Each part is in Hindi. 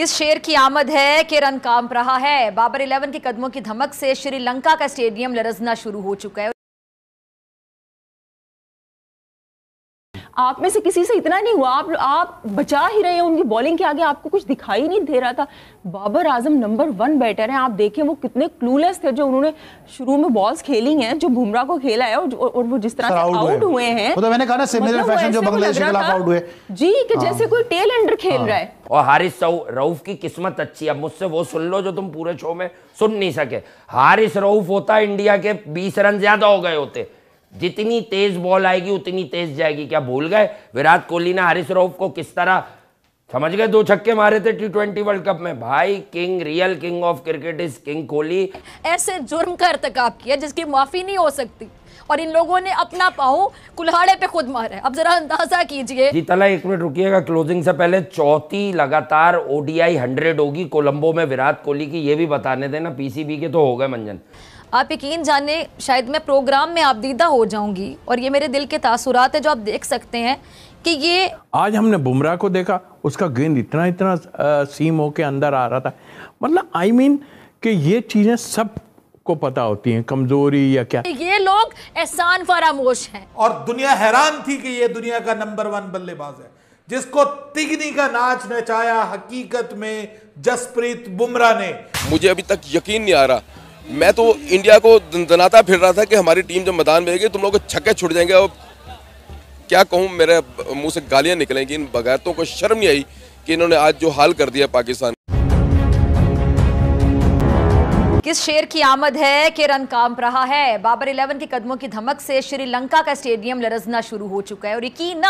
किस शेर की आमद है कि रन कांप रहा है बाबर इलेवन के कदमों की धमक से श्रीलंका का स्टेडियम लरजना शुरू हो चुका है आप में से किसी से इतना नहीं हुआ आप आप बचा ही रहे हैं उनकी बॉलिंग के आगे आपको कुछ दिखाई नहीं दे रहा था Babar Azam number one batter हैं आप देखें वो कितने क्लूलेस थे जो उन्होंने शुरू में बॉल्स खेली हैं जो बुमराह को खेला है और, और वो जिस तरह से आउट हुए हैं तो मैंने कहा ना सिमिलर मतलब फैशन जो बांग्लादेश के आउट हुए जी कि हाँ। जैसे कोई टेल एंडर खेल हाँ। रहा है और हारिस रऊफ की किस्मत अच्छी है मुझसे वो सुन लो जो तुम पूरे शो में सुन नहीं सके हारिस रऊफ होता इंडिया के बीस रन ज्यादा हो गए होते जितनी तेज बॉल आएगी उतनी तेज जाएगी क्या भूल गए विराट कोहली ने हरीश रोफ को किस तरह समझ गए दो छक्के मारे थे टी ट्वेंटी वर्ल्ड कप में भाई king real king of cricket is king Kohli ऐसे जुर्म का अर्तकाब किया जिसकी माफी नहीं हो सकती और इन लोगों ने अपना पाओ कुल्हाड़े पे खुद मारा है अब जरा अंदाजा कीजिए जी तला एक मिनट रुकिएगा क्लोजिंग से पहले चौथी लगातार ओडीआई हंड्रेड होगी कोलंबो में विराट कोहली की ये भी बताने देना पीसीबी के तो हो गए मंजन आप यकीन जाने शायद मैं प्रोग्राम में आपदीदा हो जाऊंगी और ये मेरे दिल के तासुरात है जो आप देख सकते हैं कि ये आज हमने बुमराह को देखा उसका गेंद इतना इतना आ, सीम होके अंदर आ रहा था मतलब आई I मीन mean, कि ये चीज़ें सब को पता होती हैं कमजोरी या क्या ये लोग एहसान फरामोश हैं और दुनिया हैरान थी कि ये दुनिया का नंबर वन बल्लेबाज है जिसको तिगनी का नाच नचाया हकीकत में जसप्रीत बुमराह ने मुझे अभी तक यकीन नहीं आ रहा मैं तो इंडिया को दनाता फिर रहा था कि हमारी टीम जब मैदान में आएगी तुम लोग छक्के छुट जाएंगे और क्या कहूँ मेरे मुंह से गालियाँ निकलेंगी इन बगैरतों को शर्म नहीं आई कि इन्होंने आज जो हाल कर दिया पाकिस्तान किस शेर की आमद है कि रन कांप रहा है बाबर इलेवन के कदमों की धमक से श्रीलंका का स्टेडियम लरजना शुरू हो चुका है और यकीन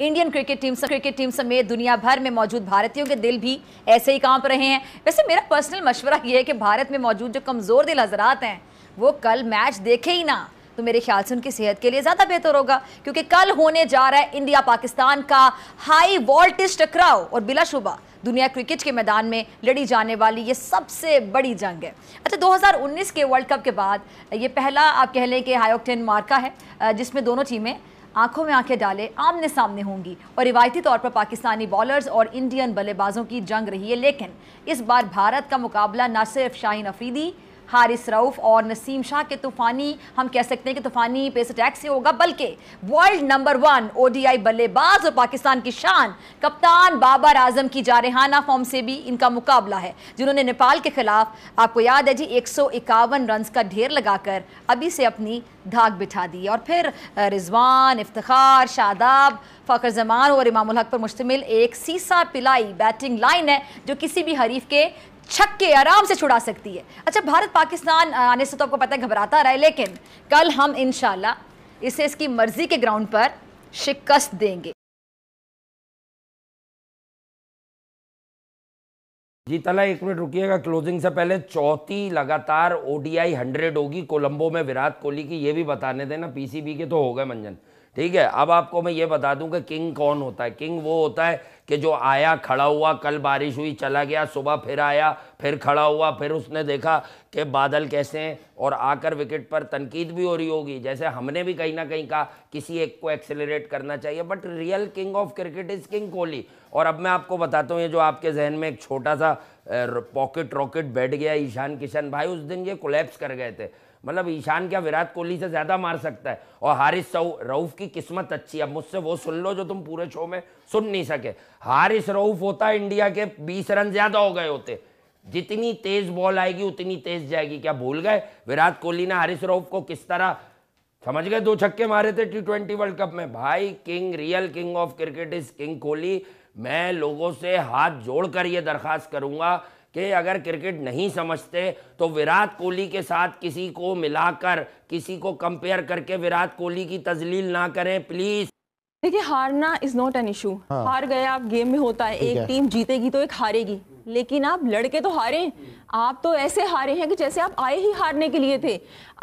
Indian cricket team cricket team समेत दुनिया भर में मौजूद भारतीयों के दिल भी ऐसे ही कांप रहे हैं वैसे मेरा पर्सनल मशवरा यह है कि भारत में मौजूद जो कमज़ोर दिल हजरात हैं वो कल मैच देखे ही ना तो मेरे ख्याल से उनकी सेहत के लिए ज़्यादा बेहतर होगा क्योंकि कल होने जा रहा है इंडिया पाकिस्तान का हाई वोल्टेज टकराव और बिलाशुबा दुनिया क्रिकेट के मैदान में लड़ी जाने वाली ये सबसे बड़ी जंग है अच्छा 2019 के वर्ल्ड कप के बाद ये पहला आप कह लें कि हाई ऑक्टेन मार्का है जिसमें दोनों टीमें आंखों में आंखें डाले आमने सामने होंगी और रिवायती तौर पर पाकिस्तानी बॉलर्स और इंडियन बल्लेबाजों की जंग रही है लेकिन इस बार भारत का मुकाबला न सिर्फ शाहीन अफरीदी हारिस रऊफ और नसीम शाह के तूफानी हम कह सकते हैं कि तूफानी पेस अटैक से होगा बल्कि वर्ल्ड नंबर वन ओडीआई बल्लेबाज और पाकिस्तान की शान कप्तान बाबर आजम की जारहाना फॉर्म से भी इनका मुकाबला है जिन्होंने नेपाल के खिलाफ आपको याद है जी एक रन का ढेर लगाकर अभी से अपनी धाक बिठा दी और फिर रिजवान इफ्तार शादाब फ़खर जमान और इमाम हक पर मुश्तमिल एक सीसा पिलाई बैटिंग लाइन है जो किसी भी हरीफ के छक्के आराम से छुड़ा सकती है अच्छा भारत पाकिस्तान आने से तो आपको पता है घबराता रहा है लेकिन कल हम इन इसे इसकी मर्जी के ग्राउंड पर शिकस्त देंगे जी तला एक मिनट रुकिएगा क्लोजिंग से पहले चौथी लगातार ओडीआई हंड्रेड होगी कोलंबो में विराट कोहली की ये भी बताने देना पीसीबी के तो हो गए मंजन ठीक है अब आपको मैं ये बता दूं कि किंग कौन होता है किंग वो होता है कि जो आया खड़ा हुआ कल बारिश हुई चला गया सुबह फिर आया फिर खड़ा हुआ फिर उसने देखा कि बादल कैसे हैं और आकर विकेट पर तनकीद भी हो रही होगी जैसे हमने भी कहीं ना कहीं कहा किसी एक को एक्सेलरेट करना चाहिए but real king of cricket is king Kohli और अब मैं आपको बताता हूँ ये जो आपके जहन में एक छोटा सा पॉकेट रॉकेट बैठ गया ईशान किशन भाई उस दिन ये कोलेप्स कर गए थे मतलब ईशान क्या विराट कोहली से ज़्यादा मार सकता है और हारिस रऊफ़ की किस्मत अच्छी है अब मुझसे वो सुन लो जो तुम पूरे शो में सुन नहीं सके हारिस रऊफ़ होता इंडिया के बीस रन ज़्यादा हो गए होते जितनी तेज बॉल आएगी उतनी तेज जाएगी क्या भूल गए विराट कोहली ने हारिस रऊफ को किस तरह समझ गए दो छक्के मारे थे टी ट्वेंटी वर्ल्ड कप में भाई king real king of cricket is king Kohli मैं लोगों से हाथ जोड़कर ये दरखास्त करूंगा कि अगर क्रिकेट नहीं समझते तो विराट कोहली के साथ किसी को मिलाकर किसी को कंपेयर करके विराट कोहली की तजलील ना करें प्लीज़ देखिए हारना इज नॉट एन इशू हार गए आप गेम में होता है एक है। टीम जीतेगी तो एक हारेगी लेकिन आप लड़के तो हारे आप तो ऐसे हारे हैं कि जैसे आप आए ही हारने के लिए थे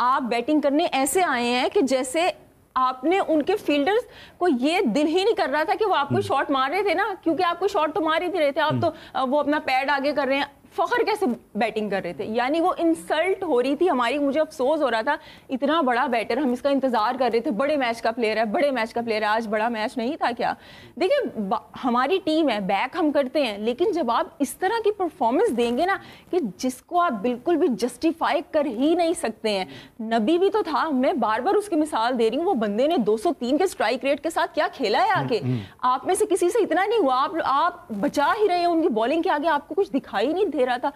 आप बैटिंग करने ऐसे आए हैं कि जैसे आपने उनके फील्डर्स को ये दिल ही नहीं कर रहा था कि वो आपको शॉट हम्म। मार रहे थे ना क्योंकि आपको शॉट तो मार ही नहीं रहे थे आप हम्म। तो वो अपना पैड आगे कर रहे हैं फ़खर कैसे बैटिंग कर रहे थे यानी वो इंसल्ट हो रही थी हमारी मुझे अफसोस हो रहा था इतना बड़ा बैटर हम इसका इंतज़ार कर रहे थे बड़े मैच का प्लेयर है बड़े मैच का प्लेयर है आज बड़ा मैच नहीं था क्या देखिए हमारी टीम है बैक हम करते हैं लेकिन जब आप इस तरह की परफॉर्मेंस देंगे ना कि जिसको आप बिल्कुल भी जस्टिफाई कर ही नहीं सकते हैं नबी भी तो था मैं बार बार उसकी मिसाल दे रही हूँ वो बंदे ने दो के स्ट्राइक रेट के साथ क्या खेला है आके हम्म, हम्म। आप में से किसी से इतना नहीं हुआ आप आप बचा ही रहे हैं उनकी बॉलिंग के आगे आपको कुछ दिखाई नहीं दे रहा था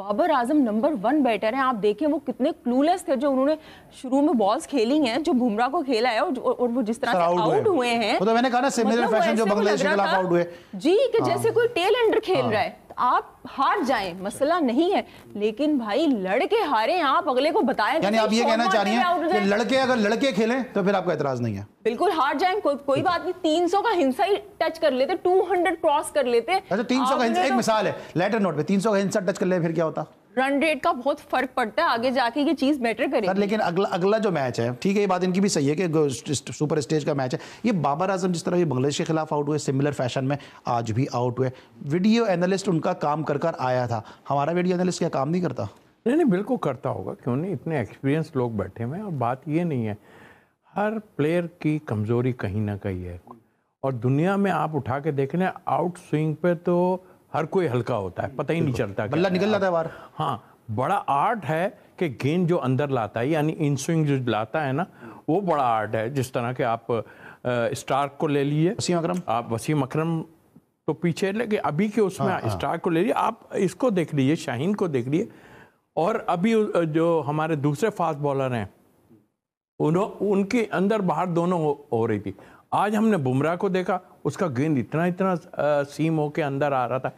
Babar Azam number one batter हैं आप देखें वो कितने क्लूलेस थे जो उन्होंने शुरू में बॉल्स खेली हैं जो बुमराह को खेला है और, और वो जिस तरह से आउट हुए हैं मतलब मैंने कहा ना सिमिलर मतलब फैशन जो बांग्लादेश के खिलाफ आउट हुए जी कि हाँ। जैसे कोई टेल एंडर खेल हाँ। रहा है आप हार जाएं मसला नहीं है लेकिन भाई लड़के हारे आप अगले को बताएं तो यानी आप ये कहना चाह रही हैं कि लड़के अगर लड़के खेलें तो फिर आपका एतराज नहीं है बिल्कुल हार जाएं को, कोई बात नहीं तीन सौ का हिंसा ही टच कर लेते टू हंड्रेड क्रॉस कर लेते अच्छा सौ का हिंसा एक मिसाल है लेटर नोट पे सौ का हिंसा टच कर ले फिर क्या होता है रन रेट का बहुत फर्क पड़ता है आगे जाके ये चीज मैटर करेगी लेकिन अगला अगला जो मैच है ठीक है ये बात इनकी भी सही है कि सुपर स्टेज का मैच है ये बाबर आजम जिस तरह ये बांग्लादेश के खिलाफ आउट हुए सिमिलर फैशन में आज भी आउट हुए वीडियो एनालिस्ट उनका काम कर कर आया था हमारा वीडियो एनालिस्ट क्या काम नहीं करता नहीं नहीं बिल्कुल करता होगा क्यों नहीं इतने एक्सपीरियंस लोग बैठे हुए हैं और बात ये नहीं है हर प्लेयर की कमज़ोरी कहीं ना कहीं है और दुनिया में आप उठा के देख लें आउट स्विंग पे तो हर कोई हल्का होता है पता ही नहीं चलता बल्ला निकल जाता है बाहर हाँ बड़ा आर्ट है कि गेंद जो अंदर लाता है यानी इन स्विंग जो लाता है ना वो बड़ा आर्ट है जिस तरह के आप स्टार्क को ले लिए वसीम अकरम आप वसीम अकरम तो पीछे लेके अभी के उसमें हाँ, हाँ, स्टार्क को ले लिए आप इसको देख लीजिए शाहीन को देख लीजिए और अभी जो हमारे दूसरे फास्ट बॉलर हैं उन्हों उनके अंदर बाहर दोनों हो, हो रही थी आज हमने बुमराह को देखा उसका गेंद इतना इतना सीम सीम होके अंदर आ रहा था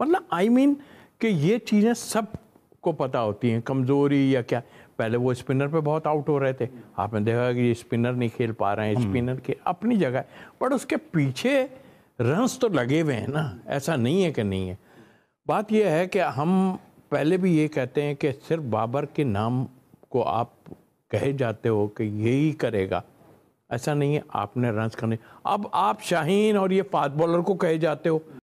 मतलब आई मीन कि ये चीज़ें सब को पता होती हैं कमज़ोरी या क्या पहले वो स्पिनर पे बहुत आउट हो रहे थे आपने देखा कि स्पिनर नहीं खेल पा रहे हैं स्पिनर हम्म। के अपनी जगह बट उसके पीछे रन्स तो लगे हुए हैं ना ऐसा नहीं है कि नहीं है बात यह है कि हम पहले भी ये कहते हैं कि सिर्फ बाबर के नाम को आप कहे जाते हो कि यही करेगा ऐसा नहीं है आपने रन करने अब आप शाहीन और ये फास्ट बॉलर को कहे जाते हो